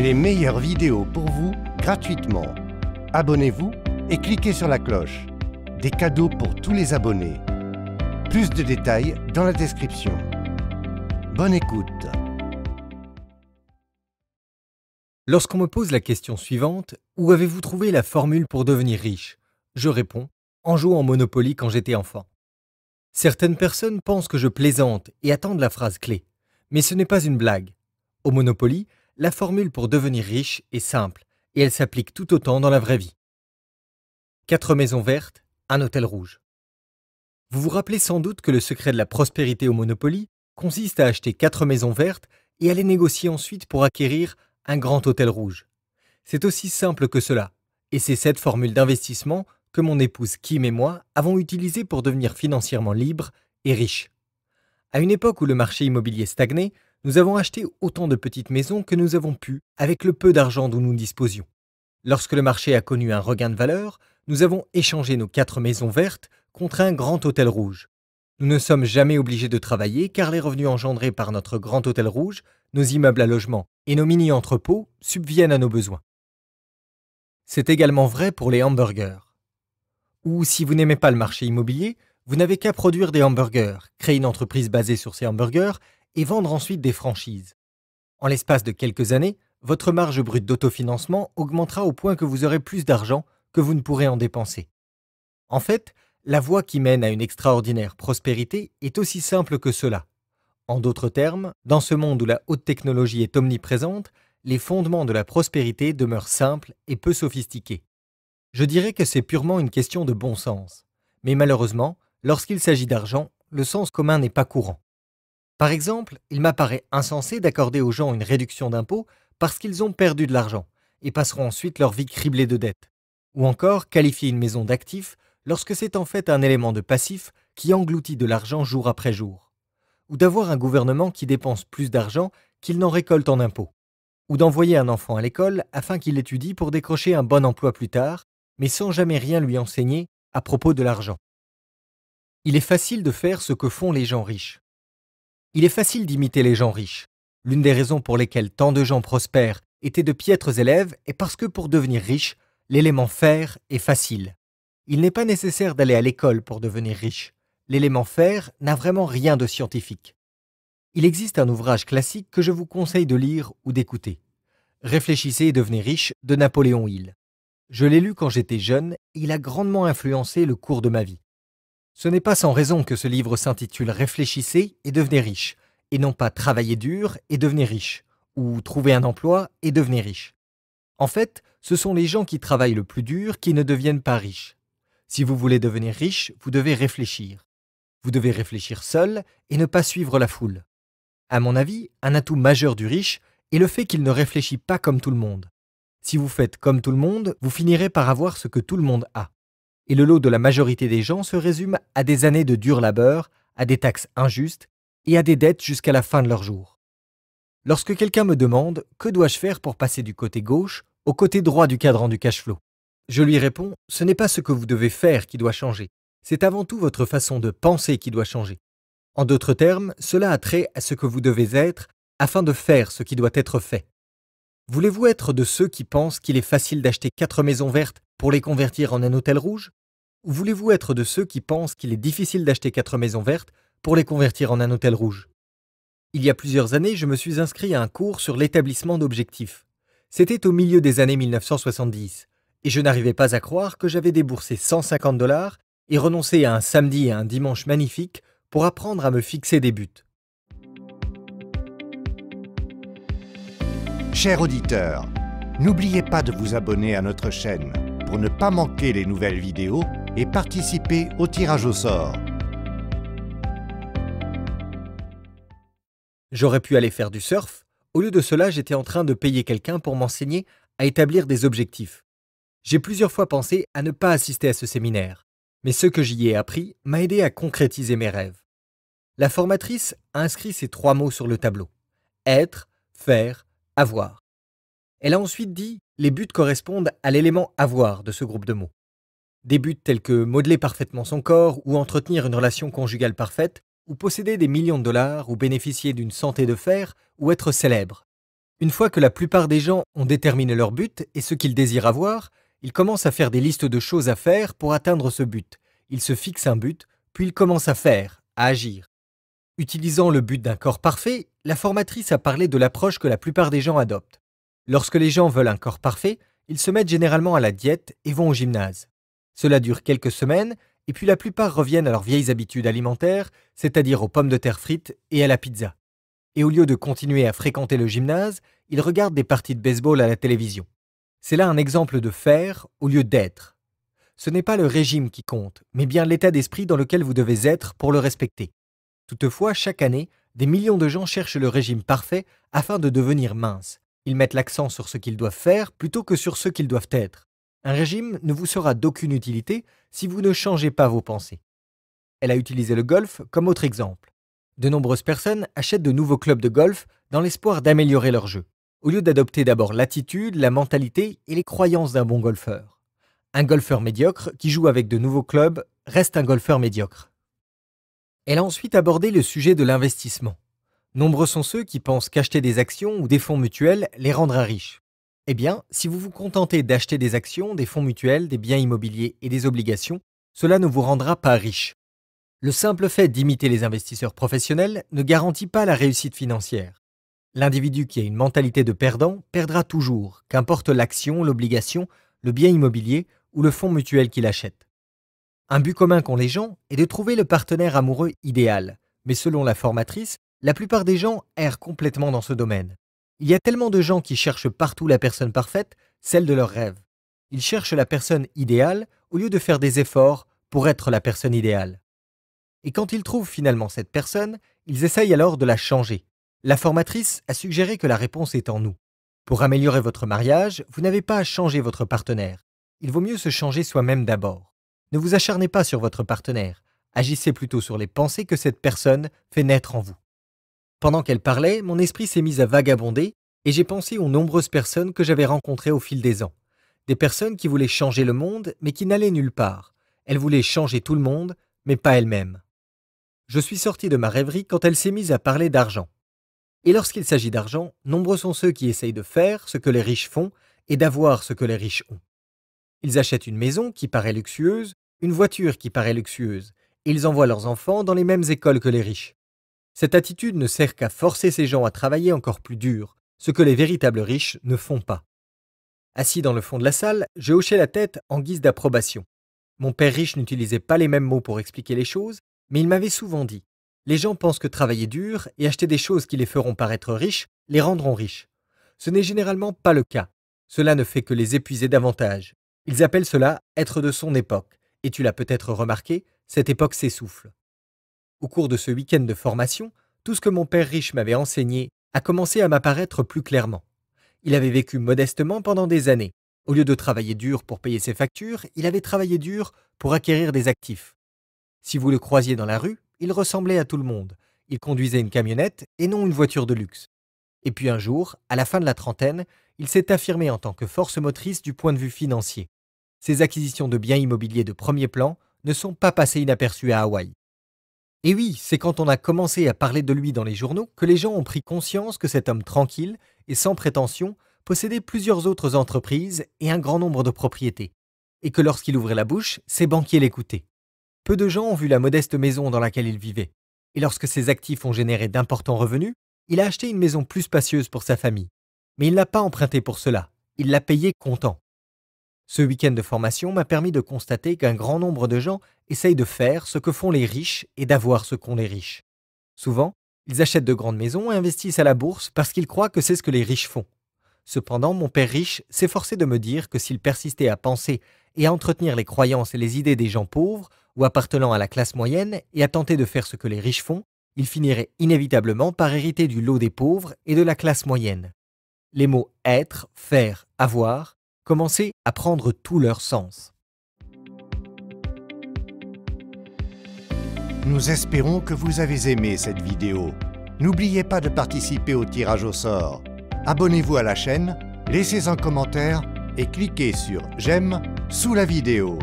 les meilleures vidéos pour vous gratuitement. Abonnez-vous et cliquez sur la cloche. Des cadeaux pour tous les abonnés. Plus de détails dans la description. Bonne écoute. Lorsqu'on me pose la question suivante, où avez-vous trouvé la formule pour devenir riche Je réponds, en jouant en Monopoly quand j'étais enfant. Certaines personnes pensent que je plaisante et attendent la phrase clé. Mais ce n'est pas une blague. Au Monopoly, la formule pour devenir riche est simple et elle s'applique tout autant dans la vraie vie. Quatre maisons vertes, un hôtel rouge. Vous vous rappelez sans doute que le secret de la prospérité au Monopoly consiste à acheter quatre maisons vertes et à les négocier ensuite pour acquérir un grand hôtel rouge. C'est aussi simple que cela, et c'est cette formule d'investissement que mon épouse Kim et moi avons utilisée pour devenir financièrement libres et riches. À une époque où le marché immobilier stagnait, nous avons acheté autant de petites maisons que nous avons pu avec le peu d'argent dont nous disposions. Lorsque le marché a connu un regain de valeur, nous avons échangé nos quatre maisons vertes contre un grand hôtel rouge. Nous ne sommes jamais obligés de travailler car les revenus engendrés par notre grand hôtel rouge, nos immeubles à logement et nos mini-entrepôts subviennent à nos besoins. C'est également vrai pour les hamburgers. Ou si vous n'aimez pas le marché immobilier, vous n'avez qu'à produire des hamburgers, créer une entreprise basée sur ces hamburgers et vendre ensuite des franchises. En l'espace de quelques années, votre marge brute d'autofinancement augmentera au point que vous aurez plus d'argent que vous ne pourrez en dépenser. En fait, la voie qui mène à une extraordinaire prospérité est aussi simple que cela. En d'autres termes, dans ce monde où la haute technologie est omniprésente, les fondements de la prospérité demeurent simples et peu sophistiqués. Je dirais que c'est purement une question de bon sens. Mais malheureusement, lorsqu'il s'agit d'argent, le sens commun n'est pas courant. Par exemple, il m'apparaît insensé d'accorder aux gens une réduction d'impôt parce qu'ils ont perdu de l'argent et passeront ensuite leur vie criblée de dettes. Ou encore qualifier une maison d'actif lorsque c'est en fait un élément de passif qui engloutit de l'argent jour après jour. Ou d'avoir un gouvernement qui dépense plus d'argent qu'il n'en récolte en impôts. Ou d'envoyer un enfant à l'école afin qu'il étudie pour décrocher un bon emploi plus tard, mais sans jamais rien lui enseigner à propos de l'argent. Il est facile de faire ce que font les gens riches, il est facile d'imiter les gens riches. L'une des raisons pour lesquelles tant de gens prospèrent étaient de piètres élèves est parce que pour devenir riche, l'élément faire est facile. Il n'est pas nécessaire d'aller à l'école pour devenir riche. L'élément faire n'a vraiment rien de scientifique. Il existe un ouvrage classique que je vous conseille de lire ou d'écouter. Réfléchissez et devenez riche de Napoléon Hill. Je l'ai lu quand j'étais jeune et il a grandement influencé le cours de ma vie. Ce n'est pas sans raison que ce livre s'intitule Réfléchissez et devenez riche, et non pas Travaillez dur et devenez riche, ou Trouvez un emploi et devenez riche. En fait, ce sont les gens qui travaillent le plus dur qui ne deviennent pas riches. Si vous voulez devenir riche, vous devez réfléchir. Vous devez réfléchir seul et ne pas suivre la foule. À mon avis, un atout majeur du riche est le fait qu'il ne réfléchit pas comme tout le monde. Si vous faites comme tout le monde, vous finirez par avoir ce que tout le monde a et le lot de la majorité des gens se résume à des années de dur labeur, à des taxes injustes et à des dettes jusqu'à la fin de leur jour. Lorsque quelqu'un me demande que dois-je faire pour passer du côté gauche au côté droit du cadran du cash flow, je lui réponds ce n'est pas ce que vous devez faire qui doit changer, c'est avant tout votre façon de penser qui doit changer. En d'autres termes, cela a trait à ce que vous devez être afin de faire ce qui doit être fait. Voulez-vous être de ceux qui pensent qu'il est facile d'acheter quatre maisons vertes pour les convertir en un hôtel rouge Ou voulez-vous être de ceux qui pensent qu'il est difficile d'acheter quatre maisons vertes pour les convertir en un hôtel rouge Il y a plusieurs années, je me suis inscrit à un cours sur l'établissement d'objectifs. C'était au milieu des années 1970, et je n'arrivais pas à croire que j'avais déboursé 150 dollars et renoncé à un samedi et un dimanche magnifiques pour apprendre à me fixer des buts. Chers auditeurs, n'oubliez pas de vous abonner à notre chaîne pour ne pas manquer les nouvelles vidéos et participer au tirage au sort. J'aurais pu aller faire du surf, au lieu de cela j'étais en train de payer quelqu'un pour m'enseigner à établir des objectifs. J'ai plusieurs fois pensé à ne pas assister à ce séminaire, mais ce que j'y ai appris m'a aidé à concrétiser mes rêves. La formatrice a inscrit ces trois mots sur le tableau. Être, faire, avoir. Elle a ensuite dit les buts correspondent à l'élément avoir de ce groupe de mots. Des buts tels que modeler parfaitement son corps ou entretenir une relation conjugale parfaite, ou posséder des millions de dollars, ou bénéficier d'une santé de fer, ou être célèbre. Une fois que la plupart des gens ont déterminé leur but et ce qu'ils désirent avoir, ils commencent à faire des listes de choses à faire pour atteindre ce but. Ils se fixent un but, puis ils commencent à faire, à agir. Utilisant le but d'un corps parfait, la formatrice a parlé de l'approche que la plupart des gens adoptent. Lorsque les gens veulent un corps parfait, ils se mettent généralement à la diète et vont au gymnase. Cela dure quelques semaines, et puis la plupart reviennent à leurs vieilles habitudes alimentaires, c'est-à-dire aux pommes de terre frites et à la pizza. Et au lieu de continuer à fréquenter le gymnase, ils regardent des parties de baseball à la télévision. C'est là un exemple de faire au lieu d'être. Ce n'est pas le régime qui compte, mais bien l'état d'esprit dans lequel vous devez être pour le respecter. Toutefois, chaque année, des millions de gens cherchent le régime parfait afin de devenir minces, ils mettent l'accent sur ce qu'ils doivent faire plutôt que sur ce qu'ils doivent être. Un régime ne vous sera d'aucune utilité si vous ne changez pas vos pensées. Elle a utilisé le golf comme autre exemple. De nombreuses personnes achètent de nouveaux clubs de golf dans l'espoir d'améliorer leur jeu, au lieu d'adopter d'abord l'attitude, la mentalité et les croyances d'un bon golfeur. Un golfeur médiocre qui joue avec de nouveaux clubs reste un golfeur médiocre. Elle a ensuite abordé le sujet de l'investissement. Nombreux sont ceux qui pensent qu'acheter des actions ou des fonds mutuels les rendra riches. Eh bien, si vous vous contentez d'acheter des actions, des fonds mutuels, des biens immobiliers et des obligations, cela ne vous rendra pas riche. Le simple fait d'imiter les investisseurs professionnels ne garantit pas la réussite financière. L'individu qui a une mentalité de perdant perdra toujours, qu'importe l'action, l'obligation, le bien immobilier ou le fonds mutuel qu'il achète. Un but commun qu'ont les gens est de trouver le partenaire amoureux idéal, mais selon la formatrice, la plupart des gens errent complètement dans ce domaine. Il y a tellement de gens qui cherchent partout la personne parfaite, celle de leurs rêve. Ils cherchent la personne idéale au lieu de faire des efforts pour être la personne idéale. Et quand ils trouvent finalement cette personne, ils essayent alors de la changer. La formatrice a suggéré que la réponse est en nous. Pour améliorer votre mariage, vous n'avez pas à changer votre partenaire. Il vaut mieux se changer soi-même d'abord. Ne vous acharnez pas sur votre partenaire. Agissez plutôt sur les pensées que cette personne fait naître en vous. Pendant qu'elle parlait, mon esprit s'est mis à vagabonder et j'ai pensé aux nombreuses personnes que j'avais rencontrées au fil des ans. Des personnes qui voulaient changer le monde, mais qui n'allaient nulle part. Elles voulaient changer tout le monde, mais pas elles-mêmes. Je suis sorti de ma rêverie quand elle s'est mise à parler d'argent. Et lorsqu'il s'agit d'argent, nombreux sont ceux qui essayent de faire ce que les riches font et d'avoir ce que les riches ont. Ils achètent une maison qui paraît luxueuse, une voiture qui paraît luxueuse, et ils envoient leurs enfants dans les mêmes écoles que les riches. Cette attitude ne sert qu'à forcer ces gens à travailler encore plus dur, ce que les véritables riches ne font pas. Assis dans le fond de la salle, je hochais la tête en guise d'approbation. Mon père riche n'utilisait pas les mêmes mots pour expliquer les choses, mais il m'avait souvent dit Les gens pensent que travailler dur et acheter des choses qui les feront paraître riches les rendront riches. Ce n'est généralement pas le cas. Cela ne fait que les épuiser davantage. Ils appellent cela être de son époque, et tu l'as peut-être remarqué, cette époque s'essouffle. Au cours de ce week-end de formation, tout ce que mon père riche m'avait enseigné a commencé à m'apparaître plus clairement. Il avait vécu modestement pendant des années. Au lieu de travailler dur pour payer ses factures, il avait travaillé dur pour acquérir des actifs. Si vous le croisiez dans la rue, il ressemblait à tout le monde. Il conduisait une camionnette et non une voiture de luxe. Et puis un jour, à la fin de la trentaine, il s'est affirmé en tant que force motrice du point de vue financier. Ses acquisitions de biens immobiliers de premier plan ne sont pas passées inaperçues à Hawaï. Et oui, c'est quand on a commencé à parler de lui dans les journaux que les gens ont pris conscience que cet homme tranquille et sans prétention possédait plusieurs autres entreprises et un grand nombre de propriétés, et que lorsqu'il ouvrait la bouche, ses banquiers l'écoutaient. Peu de gens ont vu la modeste maison dans laquelle il vivait, et lorsque ses actifs ont généré d'importants revenus, il a acheté une maison plus spacieuse pour sa famille. Mais il n'a pas emprunté pour cela, il l'a payé comptant. Ce week-end de formation m'a permis de constater qu'un grand nombre de gens essayent de faire ce que font les riches et d'avoir ce qu'ont les riches. Souvent, ils achètent de grandes maisons et investissent à la bourse parce qu'ils croient que c'est ce que les riches font. Cependant, mon père riche s'efforçait de me dire que s'il persistait à penser et à entretenir les croyances et les idées des gens pauvres ou appartenant à la classe moyenne et à tenter de faire ce que les riches font, il finirait inévitablement par hériter du lot des pauvres et de la classe moyenne. Les mots être, faire, avoir commençaient à prendre tout leur sens. Nous espérons que vous avez aimé cette vidéo. N'oubliez pas de participer au tirage au sort. Abonnez-vous à la chaîne, laissez un commentaire et cliquez sur « J'aime » sous la vidéo.